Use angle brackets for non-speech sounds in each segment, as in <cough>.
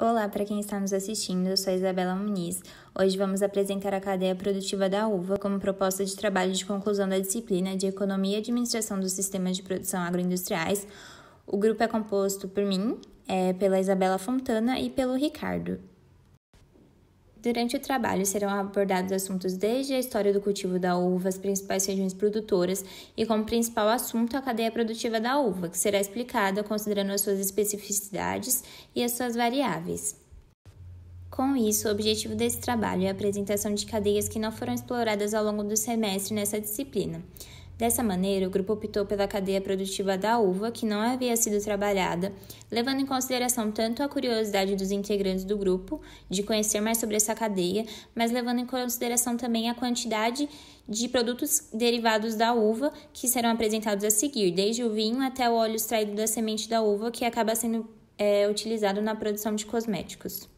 Olá para quem está nos assistindo, eu sou Isabela Muniz. Hoje vamos apresentar a cadeia produtiva da uva como proposta de trabalho de conclusão da disciplina de Economia e Administração dos Sistemas de Produção Agroindustriais. O grupo é composto por mim, é, pela Isabela Fontana e pelo Ricardo. Durante o trabalho serão abordados assuntos desde a história do cultivo da uva, as principais regiões produtoras e como principal assunto a cadeia produtiva da uva, que será explicada considerando as suas especificidades e as suas variáveis. Com isso, o objetivo desse trabalho é a apresentação de cadeias que não foram exploradas ao longo do semestre nessa disciplina. Dessa maneira, o grupo optou pela cadeia produtiva da uva, que não havia sido trabalhada, levando em consideração tanto a curiosidade dos integrantes do grupo de conhecer mais sobre essa cadeia, mas levando em consideração também a quantidade de produtos derivados da uva que serão apresentados a seguir, desde o vinho até o óleo extraído da semente da uva, que acaba sendo é, utilizado na produção de cosméticos.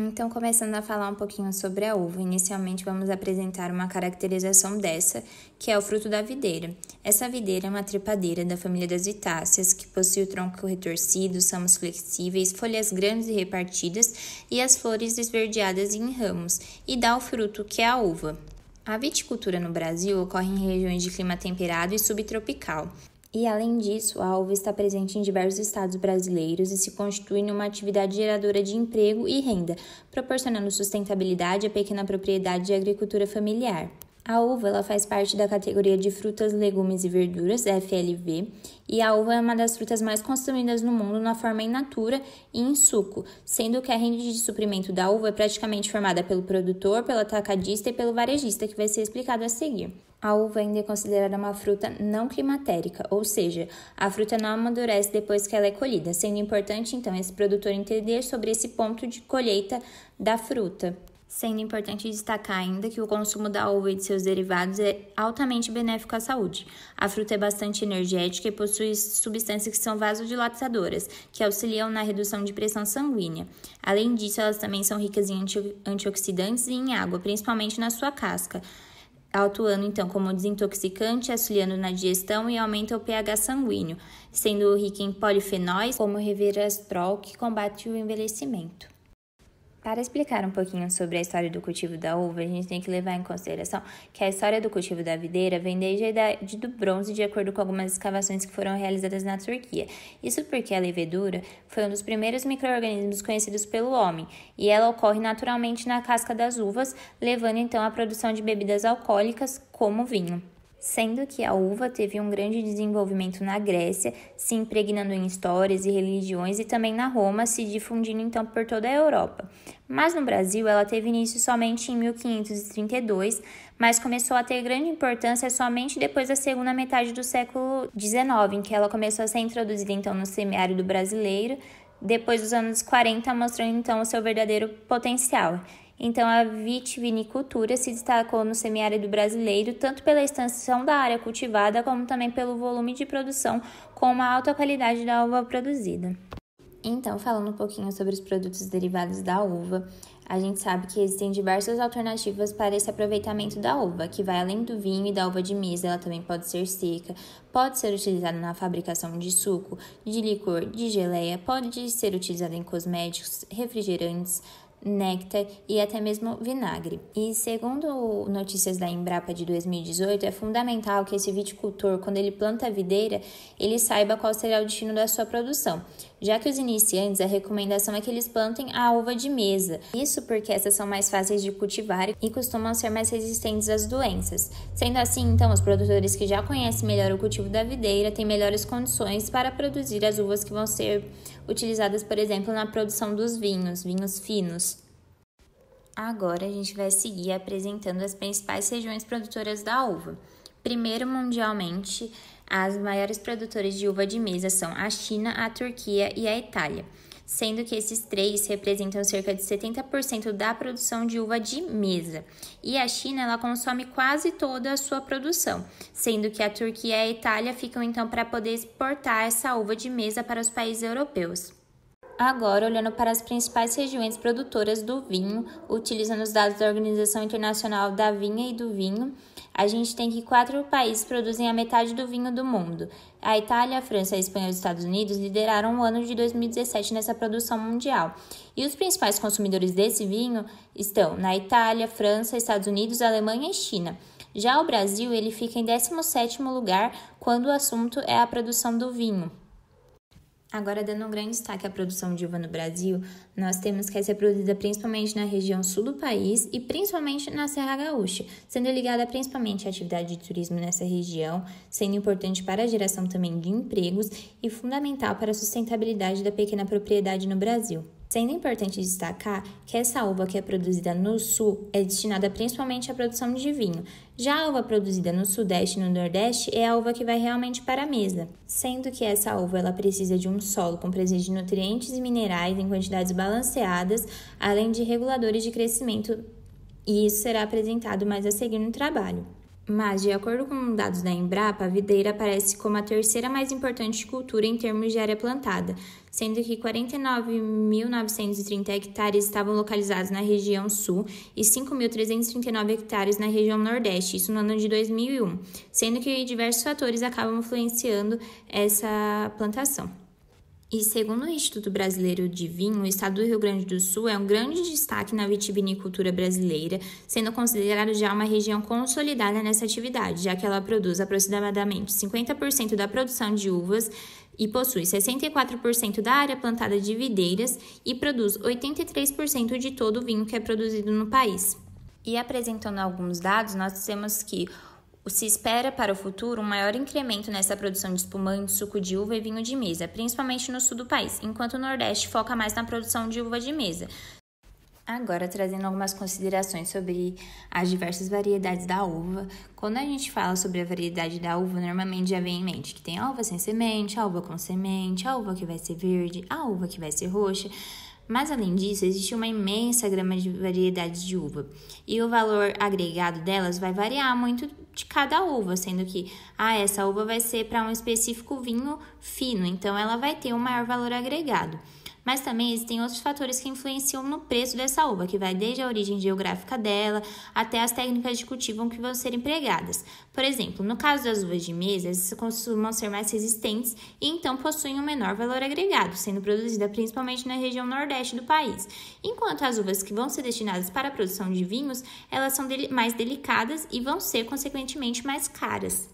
Então, começando a falar um pouquinho sobre a uva, inicialmente vamos apresentar uma caracterização dessa, que é o fruto da videira. Essa videira é uma trepadeira da família das vitáceas, que possui o tronco retorcido, somos flexíveis, folhas grandes e repartidas e as flores esverdeadas em ramos, e dá o fruto que é a uva. A viticultura no Brasil ocorre em regiões de clima temperado e subtropical. E, além disso, a uva está presente em diversos estados brasileiros e se constitui numa atividade geradora de emprego e renda, proporcionando sustentabilidade à pequena propriedade e agricultura familiar. A uva ela faz parte da categoria de frutas, legumes e verduras, FLV, e a uva é uma das frutas mais consumidas no mundo na forma in natura e em suco, sendo que a rede de suprimento da uva é praticamente formada pelo produtor, pelo atacadista e pelo varejista, que vai ser explicado a seguir. A uva ainda é considerada uma fruta não climatérica, ou seja, a fruta não amadurece depois que ela é colhida, sendo importante então esse produtor entender sobre esse ponto de colheita da fruta. Sendo importante destacar ainda que o consumo da uva e de seus derivados é altamente benéfico à saúde. A fruta é bastante energética e possui substâncias que são vasodilatadoras, que auxiliam na redução de pressão sanguínea. Além disso, elas também são ricas em antioxidantes e em água, principalmente na sua casca atuando então como desintoxicante, auxiliando na digestão e aumenta o pH sanguíneo, sendo rico em polifenóis como o reverastrol, que combate o envelhecimento. Para explicar um pouquinho sobre a história do cultivo da uva, a gente tem que levar em consideração que a história do cultivo da videira vem desde a idade do bronze, de acordo com algumas escavações que foram realizadas na Turquia. Isso porque a levedura foi um dos primeiros micro-organismos conhecidos pelo homem, e ela ocorre naturalmente na casca das uvas, levando então à produção de bebidas alcoólicas como vinho sendo que a uva teve um grande desenvolvimento na Grécia, se impregnando em histórias e religiões e também na Roma, se difundindo então por toda a Europa. Mas no Brasil ela teve início somente em 1532, mas começou a ter grande importância somente depois da segunda metade do século XIX, em que ela começou a ser introduzida então no semiárido brasileiro, depois dos anos 40, mostrando então o seu verdadeiro potencial. Então, a vitivinicultura se destacou no semiárido brasileiro tanto pela extensão da área cultivada, como também pelo volume de produção, com uma alta qualidade da uva produzida. Então, falando um pouquinho sobre os produtos derivados da uva, a gente sabe que existem diversas alternativas para esse aproveitamento da uva, que vai além do vinho e da uva de mesa, ela também pode ser seca, pode ser utilizada na fabricação de suco, de licor, de geleia, pode ser utilizada em cosméticos, refrigerantes, néctar e até mesmo vinagre. E segundo notícias da Embrapa de 2018, é fundamental que esse viticultor, quando ele planta a videira, ele saiba qual será o destino da sua produção. Já que os iniciantes, a recomendação é que eles plantem a uva de mesa. Isso porque essas são mais fáceis de cultivar e costumam ser mais resistentes às doenças. Sendo assim, então, os produtores que já conhecem melhor o cultivo da videira têm melhores condições para produzir as uvas que vão ser utilizadas, por exemplo, na produção dos vinhos, vinhos finos. Agora a gente vai seguir apresentando as principais regiões produtoras da uva. Primeiro, mundialmente, as maiores produtoras de uva de mesa são a China, a Turquia e a Itália sendo que esses três representam cerca de 70% da produção de uva de mesa. E a China ela consome quase toda a sua produção, sendo que a Turquia e a Itália ficam então para poder exportar essa uva de mesa para os países europeus. Agora, olhando para as principais regiões produtoras do vinho, utilizando os dados da Organização Internacional da Vinha e do Vinho, a gente tem que quatro países produzem a metade do vinho do mundo, a Itália, a França, a Espanha e os Estados Unidos lideraram o ano de 2017 nessa produção mundial. E os principais consumidores desse vinho estão na Itália, França, Estados Unidos, Alemanha e China. Já o Brasil, ele fica em 17º lugar quando o assunto é a produção do vinho. Agora, dando um grande destaque à produção de uva no Brasil, nós temos que essa é produzida principalmente na região sul do país e principalmente na Serra Gaúcha, sendo ligada principalmente à atividade de turismo nessa região, sendo importante para a geração também de empregos e fundamental para a sustentabilidade da pequena propriedade no Brasil. Sendo importante destacar que essa uva que é produzida no sul é destinada principalmente à produção de vinho, já a uva produzida no sudeste e no nordeste é a uva que vai realmente para a mesa, sendo que essa uva ela precisa de um solo com presença de nutrientes e minerais em quantidades balanceadas, além de reguladores de crescimento, e isso será apresentado mais a seguir no trabalho. Mas, de acordo com dados da Embrapa, a videira aparece como a terceira mais importante cultura em termos de área plantada, sendo que 49.930 hectares estavam localizados na região sul e 5.339 hectares na região nordeste, isso no ano de 2001, sendo que diversos fatores acabam influenciando essa plantação. E segundo o Instituto Brasileiro de Vinho, o estado do Rio Grande do Sul é um grande destaque na vitivinicultura brasileira, sendo considerado já uma região consolidada nessa atividade, já que ela produz aproximadamente 50% da produção de uvas e possui 64% da área plantada de videiras e produz 83% de todo o vinho que é produzido no país. E apresentando alguns dados, nós temos que se espera para o futuro um maior incremento nessa produção de espumante, suco de uva e vinho de mesa, principalmente no sul do país, enquanto o Nordeste foca mais na produção de uva de mesa. Agora, trazendo algumas considerações sobre as diversas variedades da uva. Quando a gente fala sobre a variedade da uva, normalmente já vem em mente que tem a uva sem semente, a uva com semente, a uva que vai ser verde, a uva que vai ser roxa. Mas além disso, existe uma imensa gama de variedades de uva, e o valor agregado delas vai variar muito de cada uva, sendo que ah, essa uva vai ser para um específico vinho fino, então ela vai ter um maior valor agregado. Mas também existem outros fatores que influenciam no preço dessa uva, que vai desde a origem geográfica dela até as técnicas de cultivo que vão ser empregadas. Por exemplo, no caso das uvas de mesa, elas costumam ser mais resistentes e então possuem um menor valor agregado, sendo produzida principalmente na região nordeste do país. Enquanto as uvas que vão ser destinadas para a produção de vinhos, elas são mais delicadas e vão ser, consequentemente, mais caras.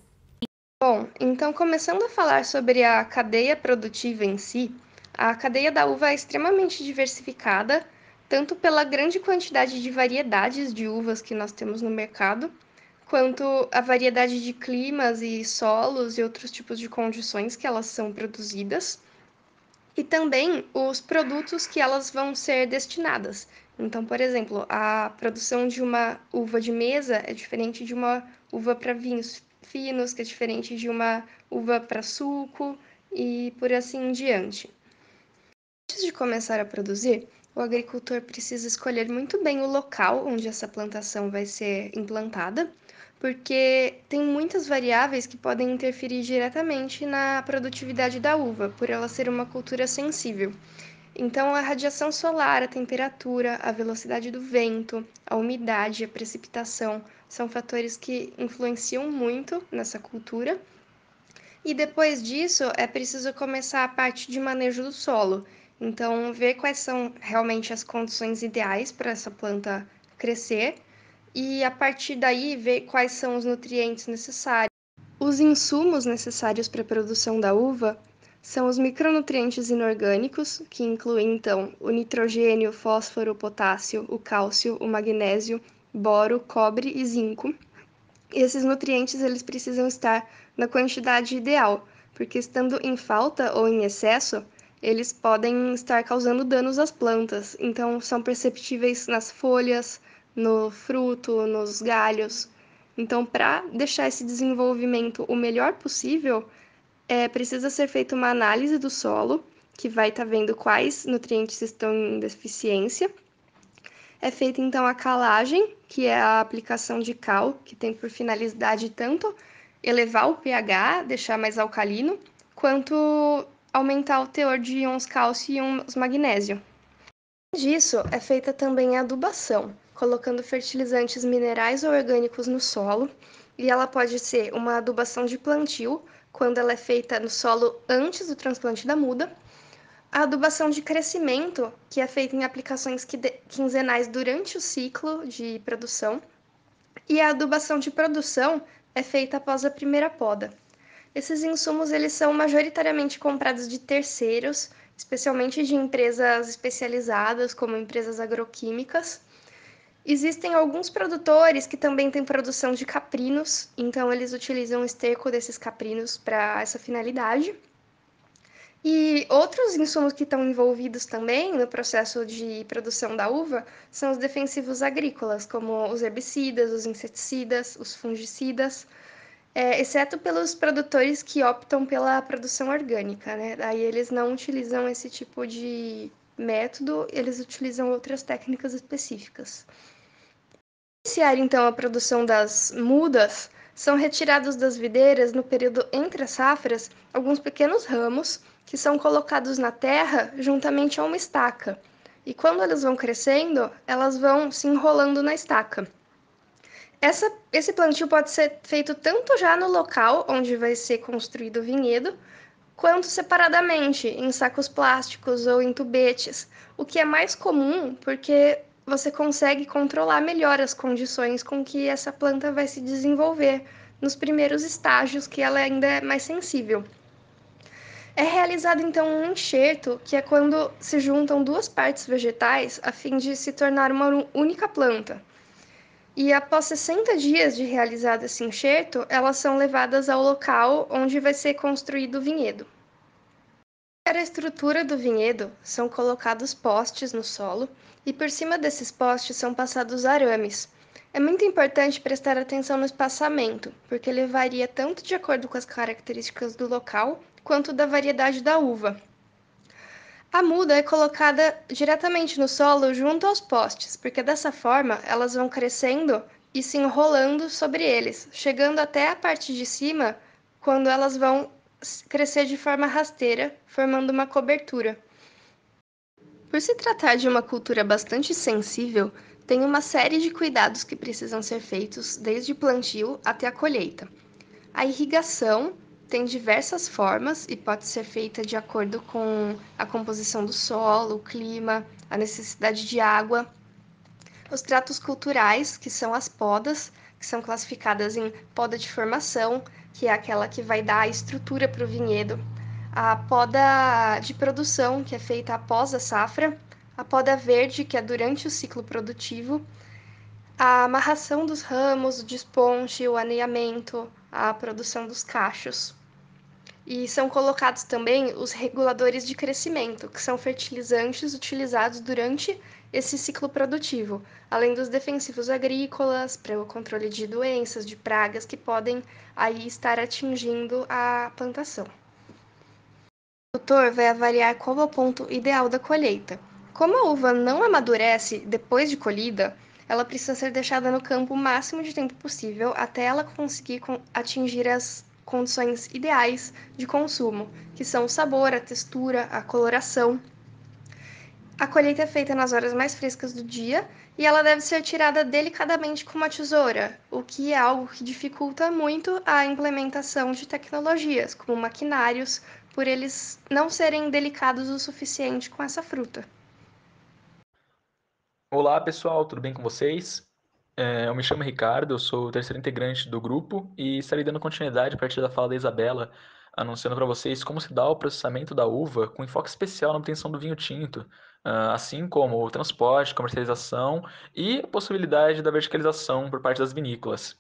Bom, então começando a falar sobre a cadeia produtiva em si, a cadeia da uva é extremamente diversificada, tanto pela grande quantidade de variedades de uvas que nós temos no mercado, quanto a variedade de climas e solos e outros tipos de condições que elas são produzidas, e também os produtos que elas vão ser destinadas. Então, por exemplo, a produção de uma uva de mesa é diferente de uma uva para vinhos finos, que é diferente de uma uva para suco e por assim em diante. Antes de começar a produzir, o agricultor precisa escolher muito bem o local onde essa plantação vai ser implantada, porque tem muitas variáveis que podem interferir diretamente na produtividade da uva, por ela ser uma cultura sensível. Então, a radiação solar, a temperatura, a velocidade do vento, a umidade, a precipitação são fatores que influenciam muito nessa cultura. E depois disso, é preciso começar a parte de manejo do solo, então, ver quais são realmente as condições ideais para essa planta crescer e, a partir daí, ver quais são os nutrientes necessários. Os insumos necessários para a produção da uva são os micronutrientes inorgânicos, que incluem então o nitrogênio, o fósforo, o potássio, o cálcio, o magnésio, boro, cobre e zinco. E esses nutrientes eles precisam estar na quantidade ideal, porque estando em falta ou em excesso, eles podem estar causando danos às plantas. Então, são perceptíveis nas folhas, no fruto, nos galhos. Então, para deixar esse desenvolvimento o melhor possível, é, precisa ser feita uma análise do solo, que vai estar tá vendo quais nutrientes estão em deficiência. É feita então a calagem, que é a aplicação de cal, que tem por finalidade tanto elevar o pH, deixar mais alcalino, quanto aumentar o teor de íons cálcio e íons magnésio. Além disso, é feita também a adubação, colocando fertilizantes minerais ou orgânicos no solo, e ela pode ser uma adubação de plantio, quando ela é feita no solo antes do transplante da muda, a adubação de crescimento, que é feita em aplicações quinzenais durante o ciclo de produção, e a adubação de produção é feita após a primeira poda. Esses insumos eles são majoritariamente comprados de terceiros, especialmente de empresas especializadas, como empresas agroquímicas. Existem alguns produtores que também têm produção de caprinos, então eles utilizam o esterco desses caprinos para essa finalidade. E outros insumos que estão envolvidos também no processo de produção da uva são os defensivos agrícolas, como os herbicidas, os inseticidas, os fungicidas, é, exceto pelos produtores que optam pela produção orgânica, né? Aí eles não utilizam esse tipo de método, eles utilizam outras técnicas específicas. Iniciar então a produção das mudas, são retirados das videiras no período entre as safras alguns pequenos ramos que são colocados na terra juntamente a uma estaca. E quando elas vão crescendo, elas vão se enrolando na estaca. Essa, esse plantio pode ser feito tanto já no local onde vai ser construído o vinhedo, quanto separadamente, em sacos plásticos ou em tubetes, o que é mais comum porque você consegue controlar melhor as condições com que essa planta vai se desenvolver nos primeiros estágios que ela ainda é mais sensível. É realizado então um enxerto, que é quando se juntam duas partes vegetais a fim de se tornar uma única planta. E após 60 dias de realizado esse enxerto, elas são levadas ao local onde vai ser construído o vinhedo. Para a estrutura do vinhedo, são colocados postes no solo e por cima desses postes são passados arames. É muito importante prestar atenção no espaçamento, porque ele varia tanto de acordo com as características do local quanto da variedade da uva, a muda é colocada diretamente no solo junto aos postes, porque dessa forma elas vão crescendo e se enrolando sobre eles, chegando até a parte de cima, quando elas vão crescer de forma rasteira, formando uma cobertura. Por se tratar de uma cultura bastante sensível, tem uma série de cuidados que precisam ser feitos desde o plantio até a colheita. A irrigação tem diversas formas e pode ser feita de acordo com a composição do solo, o clima, a necessidade de água. Os tratos culturais, que são as podas, que são classificadas em poda de formação, que é aquela que vai dar a estrutura para o vinhedo, a poda de produção, que é feita após a safra, a poda verde, que é durante o ciclo produtivo, a amarração dos ramos, o desponte, o aneamento, a produção dos cachos. E são colocados também os reguladores de crescimento, que são fertilizantes utilizados durante esse ciclo produtivo, além dos defensivos agrícolas para o controle de doenças, de pragas que podem aí estar atingindo a plantação. O doutor vai avaliar qual é o ponto ideal da colheita. Como a uva não amadurece depois de colhida, ela precisa ser deixada no campo o máximo de tempo possível até ela conseguir atingir as condições ideais de consumo, que são o sabor, a textura, a coloração. A colheita é feita nas horas mais frescas do dia e ela deve ser tirada delicadamente com uma tesoura, o que é algo que dificulta muito a implementação de tecnologias, como maquinários, por eles não serem delicados o suficiente com essa fruta. Olá pessoal, tudo bem com vocês? É, eu me chamo Ricardo, eu sou o terceiro integrante do grupo e estarei dando continuidade a partir da fala da Isabela, anunciando para vocês como se dá o processamento da uva com enfoque especial na obtenção do vinho tinto, ah, assim como o transporte, comercialização e a possibilidade da verticalização por parte das vinícolas.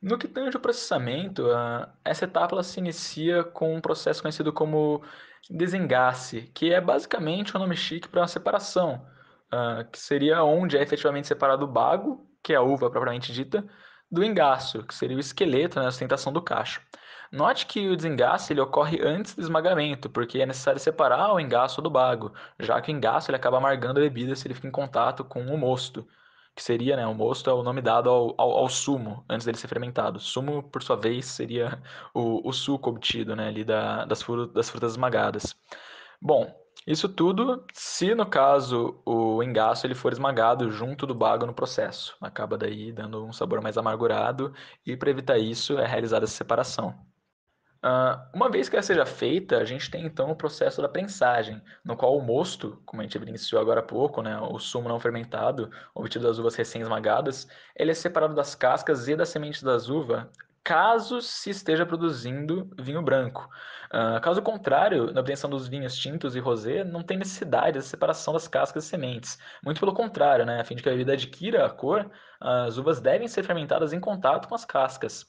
No que tange o processamento, ah, essa etapa se inicia com um processo conhecido como desengasse, que é basicamente um nome chique para uma separação uh, que seria onde é efetivamente separado o bago, que é a uva propriamente dita, do engaço, que seria o esqueleto, né, a sustentação do cacho. Note que o desengaço ele ocorre antes do esmagamento, porque é necessário separar o engaço do bago, já que o engaço ele acaba amargando a bebida se ele fica em contato com o mosto, que seria, né, o mosto é o nome dado ao, ao, ao sumo, antes dele ser fermentado. Sumo, por sua vez, seria <laughs> o, o suco obtido, né, ali da, das, frutas, das frutas esmagadas. Bom, isso tudo se, no caso, o engaço ele for esmagado junto do bago no processo. Acaba daí dando um sabor mais amargurado e para evitar isso é realizada essa separação. Uh, uma vez que ela seja feita, a gente tem então o processo da prensagem, no qual o mosto, como a gente evidenciou agora há pouco, né, o sumo não fermentado obtido das uvas recém-esmagadas, ele é separado das cascas e das sementes das uvas caso se esteja produzindo vinho branco. Uh, caso contrário, na obtenção dos vinhos tintos e rosé, não tem necessidade da separação das cascas e sementes. Muito pelo contrário, né? a fim de que a bebida adquira a cor, as uvas devem ser fermentadas em contato com as cascas.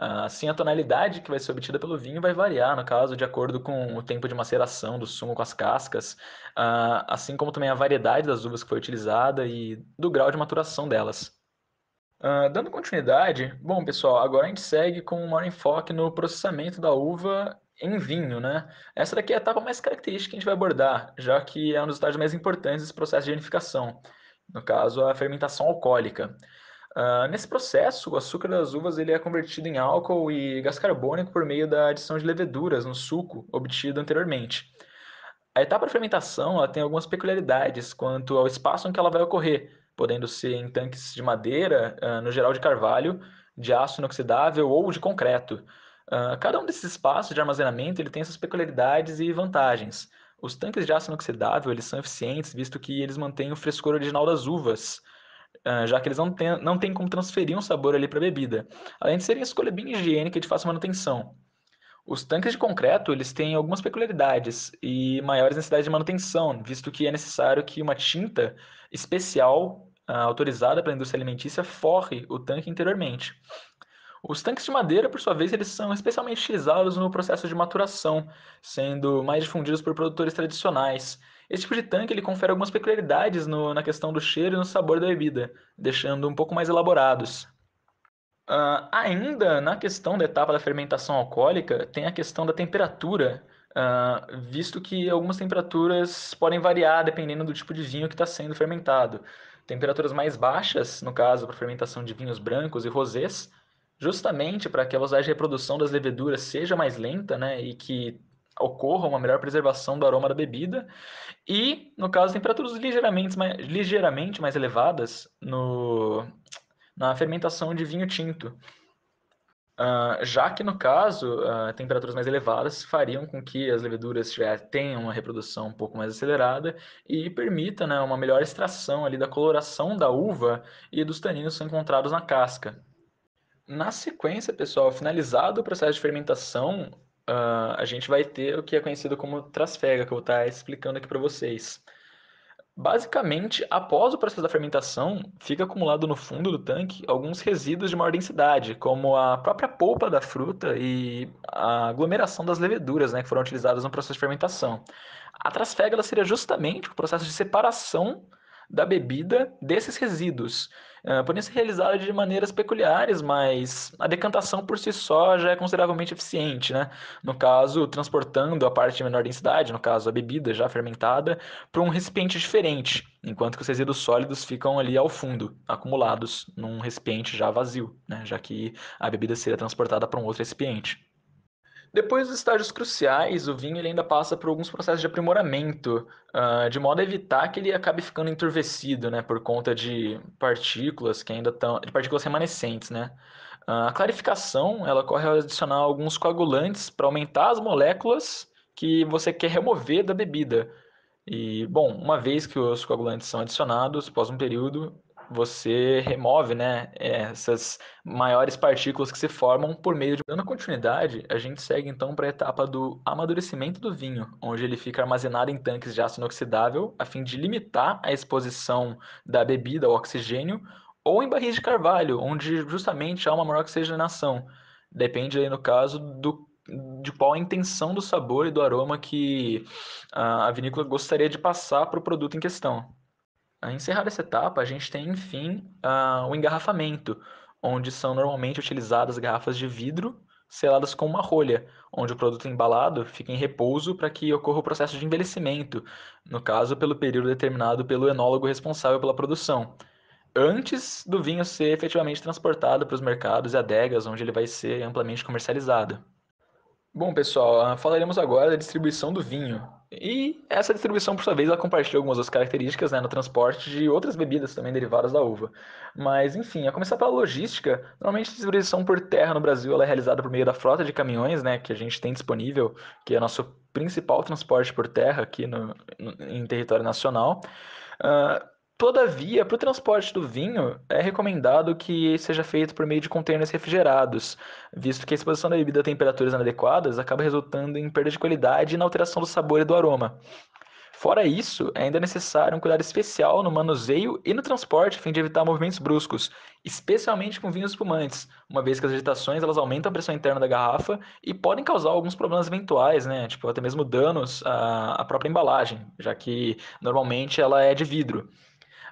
Uh, assim, a tonalidade que vai ser obtida pelo vinho vai variar, no caso, de acordo com o tempo de maceração do sumo com as cascas, uh, assim como também a variedade das uvas que foi utilizada e do grau de maturação delas. Uh, dando continuidade, bom pessoal, agora a gente segue com um maior enfoque no processamento da uva em vinho, né? Essa daqui é a etapa mais característica que a gente vai abordar, já que é um dos estágios mais importantes desse processo de vinificação. no caso a fermentação alcoólica. Uh, nesse processo, o açúcar das uvas ele é convertido em álcool e gás carbônico por meio da adição de leveduras no suco obtido anteriormente. A etapa de fermentação tem algumas peculiaridades quanto ao espaço em que ela vai ocorrer, podendo ser em tanques de madeira, uh, no geral de carvalho, de aço inoxidável ou de concreto. Uh, cada um desses espaços de armazenamento ele tem suas peculiaridades e vantagens. Os tanques de aço inoxidável eles são eficientes, visto que eles mantêm o frescor original das uvas, uh, já que eles não têm, não têm como transferir um sabor ali para a bebida, além de serem a escolha bem higiênica e de fácil manutenção. Os tanques de concreto eles têm algumas peculiaridades e maiores necessidades de manutenção, visto que é necessário que uma tinta especial autorizada pela indústria alimentícia forre o tanque interiormente. Os tanques de madeira, por sua vez, eles são especialmente utilizados no processo de maturação, sendo mais difundidos por produtores tradicionais. Esse tipo de tanque ele confere algumas peculiaridades no, na questão do cheiro e no sabor da bebida, deixando um pouco mais elaborados. Uh, ainda na questão da etapa da fermentação alcoólica, tem a questão da temperatura, uh, visto que algumas temperaturas podem variar dependendo do tipo de vinho que está sendo fermentado. Temperaturas mais baixas, no caso, para fermentação de vinhos brancos e rosés, justamente para que a velocidade de reprodução das leveduras seja mais lenta, né, e que ocorra uma melhor preservação do aroma da bebida. E, no caso, temperaturas ligeiramente mais, ligeiramente mais elevadas no, na fermentação de vinho tinto. Uh, já que, no caso, uh, temperaturas mais elevadas fariam com que as leveduras tenham uma reprodução um pouco mais acelerada e permita né, uma melhor extração ali da coloração da uva e dos taninos encontrados na casca. Na sequência, pessoal, finalizado o processo de fermentação, uh, a gente vai ter o que é conhecido como trasfega, que eu vou estar explicando aqui para vocês. Basicamente, após o processo da fermentação, fica acumulado no fundo do tanque alguns resíduos de maior densidade, como a própria polpa da fruta e a aglomeração das leveduras né, que foram utilizadas no processo de fermentação. A trasfega seria justamente o processo de separação da bebida desses resíduos. Uh, podem ser realizadas de maneiras peculiares, mas a decantação por si só já é consideravelmente eficiente, né? No caso, transportando a parte de menor densidade, no caso a bebida já fermentada, para um recipiente diferente, enquanto que os resíduos sólidos ficam ali ao fundo, acumulados num recipiente já vazio, né? Já que a bebida seria transportada para um outro recipiente. Depois dos estágios cruciais, o vinho ele ainda passa por alguns processos de aprimoramento, uh, de modo a evitar que ele acabe ficando enturvecido, né, por conta de partículas que ainda estão, de partículas remanescentes, né. Uh, a clarificação, ela ocorre ao adicionar alguns coagulantes para aumentar as moléculas que você quer remover da bebida. E, bom, uma vez que os coagulantes são adicionados, após um período, você remove né, é, essas maiores partículas que se formam por meio de. Dando continuidade, a gente segue então para a etapa do amadurecimento do vinho, onde ele fica armazenado em tanques de aço inoxidável a fim de limitar a exposição da bebida ao oxigênio, ou em barris de carvalho, onde justamente há uma maior oxigenação. Depende aí, no caso, do de qual a intenção do sabor e do aroma que a vinícola gostaria de passar para o produto em questão. Encerrada essa etapa, a gente tem, enfim, uh, o engarrafamento, onde são normalmente utilizadas garrafas de vidro seladas com uma rolha, onde o produto é embalado fica em repouso para que ocorra o processo de envelhecimento, no caso, pelo período determinado pelo enólogo responsável pela produção, antes do vinho ser efetivamente transportado para os mercados e adegas, onde ele vai ser amplamente comercializado. Bom, pessoal, ah, falaremos agora da distribuição do vinho, e essa distribuição, por sua vez, ela compartilha algumas das características né, no transporte de outras bebidas também derivadas da uva. Mas, enfim, a começar pela logística, normalmente a distribuição por terra no Brasil ela é realizada por meio da frota de caminhões né, que a gente tem disponível, que é nosso principal transporte por terra aqui no, no em território nacional. Uh, Todavia, para o transporte do vinho, é recomendado que seja feito por meio de contêineres refrigerados, visto que a exposição da bebida a temperaturas inadequadas acaba resultando em perda de qualidade e na alteração do sabor e do aroma. Fora isso, é ainda é necessário um cuidado especial no manuseio e no transporte a fim de evitar movimentos bruscos, especialmente com vinhos espumantes, uma vez que as agitações elas aumentam a pressão interna da garrafa e podem causar alguns problemas eventuais, né? Tipo, até mesmo danos à, à própria embalagem, já que normalmente ela é de vidro.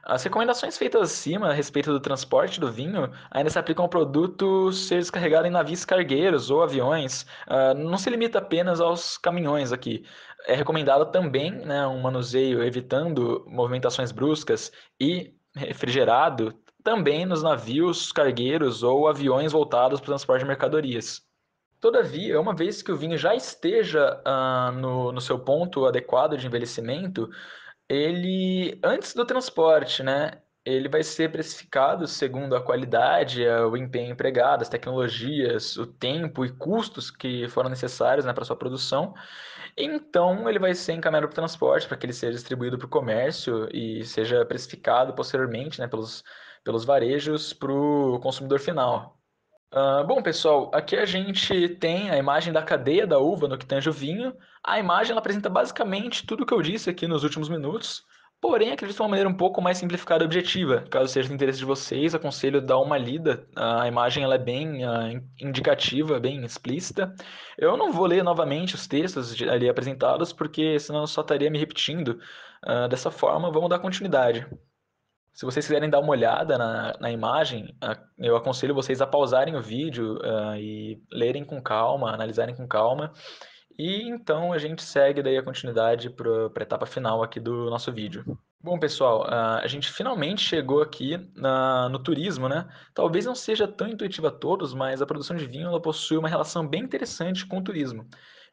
As recomendações feitas acima a respeito do transporte do vinho ainda se aplicam ao produto ser descarregado em navios cargueiros ou aviões. Uh, não se limita apenas aos caminhões aqui. É recomendado também né, um manuseio evitando movimentações bruscas e refrigerado também nos navios cargueiros ou aviões voltados para o transporte de mercadorias. Todavia, uma vez que o vinho já esteja uh, no, no seu ponto adequado de envelhecimento, ele, antes do transporte, né? Ele vai ser precificado segundo a qualidade, eh, o empenho empregado, as tecnologias, o tempo e custos que foram necessários né, para sua produção. Então, ele vai ser encaminhado para o transporte, para que ele seja distribuído para o comércio e seja precificado posteriormente né, pelos, pelos varejos para o consumidor final. Uh, bom, pessoal, aqui a gente tem a imagem da cadeia da uva no que tange o vinho. A imagem apresenta basicamente tudo o que eu disse aqui nos últimos minutos, porém acredito de uma maneira um pouco mais simplificada e objetiva. Caso seja do interesse de vocês, aconselho dar uma lida. A imagem ela é bem uh, indicativa, bem explícita. Eu não vou ler novamente os textos ali apresentados, porque senão eu só estaria me repetindo. Uh, dessa forma, vamos dar continuidade. Se vocês quiserem dar uma olhada na, na imagem, eu aconselho vocês a pausarem o vídeo uh, e lerem com calma, analisarem com calma. E então a gente segue daí a continuidade para a etapa final aqui do nosso vídeo. Bom, pessoal, a gente finalmente chegou aqui na, no turismo, né? Talvez não seja tão intuitiva a todos, mas a produção de vinho ela possui uma relação bem interessante com o turismo,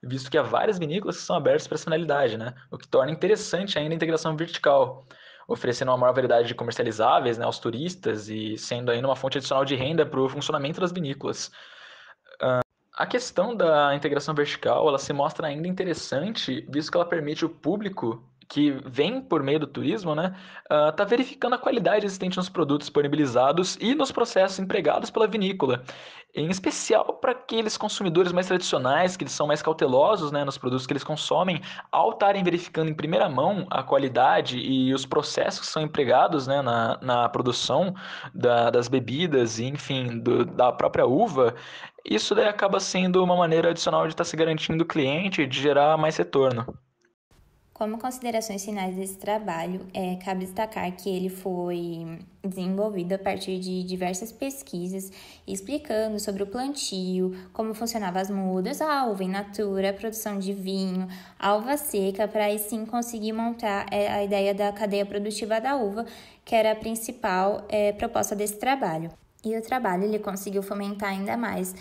visto que há várias vinícolas que são abertas para essa finalidade, né? O que torna interessante ainda a integração vertical, oferecendo uma maior variedade de comercializáveis né, aos turistas e sendo ainda uma fonte adicional de renda para o funcionamento das vinícolas. Uh, a questão da integração vertical ela se mostra ainda interessante, visto que ela permite o público que vem por meio do turismo, né, está ah, uh, verificando a qualidade existente nos produtos disponibilizados e nos processos empregados pela vinícola, em especial para aqueles consumidores mais tradicionais, que eles são mais cautelosos né, nos produtos que eles consomem, ao estarem verificando em primeira mão a qualidade e os processos que são empregados né, na, na produção da, das bebidas e, enfim, do, da própria uva, isso daí acaba sendo uma maneira adicional de estar tá se garantindo o cliente e de gerar mais retorno. Como considerações finais desse trabalho, é, cabe destacar que ele foi desenvolvido a partir de diversas pesquisas explicando sobre o plantio, como funcionavam as mudas, a alva in natura, a produção de vinho, alva seca, para aí sim conseguir montar é, a ideia da cadeia produtiva da uva, que era a principal é, proposta desse trabalho. E o trabalho ele conseguiu fomentar ainda mais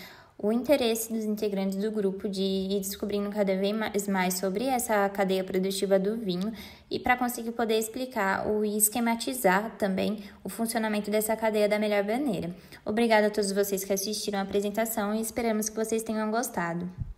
o interesse dos integrantes do grupo de ir descobrindo cada vez mais sobre essa cadeia produtiva do vinho e para conseguir poder explicar ou esquematizar também o funcionamento dessa cadeia da melhor maneira. Obrigada a todos vocês que assistiram a apresentação e esperamos que vocês tenham gostado.